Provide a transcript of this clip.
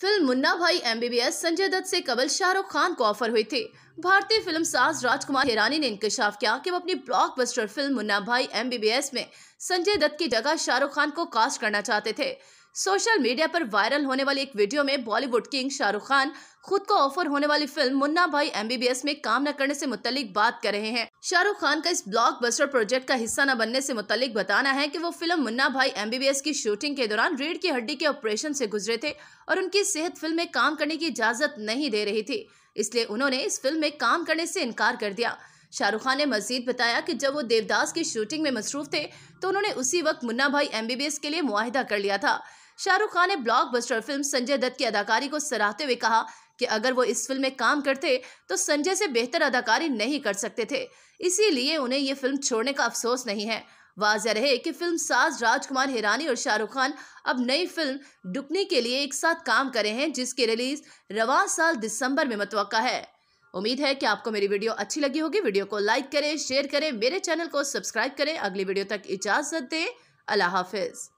film Munna भाई MBBS Sanjay Dutt से कबल शाहरुख खान को ऑफर हुई थी भारतीय फिल्म साज राजकुमार हिरानी ने इंकशाफ किया कि वो अपनी ब्लॉकबस्टर फिल्म मुन्ना भाई एमबीबीएस में संजय दत्त की जगह शाहरुख खान को कास्ट करना चाहते थे सोशल मीडिया पर वायरल होने वाली एक वीडियो में बॉलीवुड किंग शाहरुख खान खुद को ऑफर होने वाली फिल्म मुन्ना भाई एमबीबीएस में काम न करने से मुतलिक बात कर रहे हैं शाहरुख खान का इस ब्लॉक बस्टर प्रोजेक्ट का हिस्सा न बनने से मुतलिक बताना है कि वो फिल्म मुन्ना भाई एमबीबीएस की शूटिंग के दौरान रीढ़ की हड्डी के ऑपरेशन से गुजरे थे और उनकी सेहत फिल्म में काम करने की इजाजत नहीं दे रही थी इसलिए उन्होंने इस फिल्म में काम करने से इनकार कर दिया शाहरुख खान ने मजीद बताया कि जब वो देवदास की शूटिंग में मसरूफ थे तो उन्होंने उसी वक्त मुन्ना भाई एमबीबीएस के लिए मुआहदा कर लिया था शाहरुख खान ने ब्लॉकबस्टर फिल्म संजय दत्त की अदाकारी को सराहते हुए कहा कि अगर वो इस फिल्म में काम करते तो संजय से बेहतर अदाकारी नहीं कर सकते थे इसीलिए उन्हें ये फिल्म छोड़ने का अफसोस नहीं है वाजह रहे कि फिल्म साज राजकुमार हिरानी और शाहरुख खान अब नई फिल्म डुकनी के लिए एक साथ काम करे हैं जिसकी रिलीज रवा साल दिसंबर में मतव है उम्मीद है कि आपको मेरी वीडियो अच्छी लगी होगी वीडियो को लाइक करें शेयर करें मेरे चैनल को सब्सक्राइब करें अगली वीडियो तक इजाज़त दें अल्लाह हाफिज़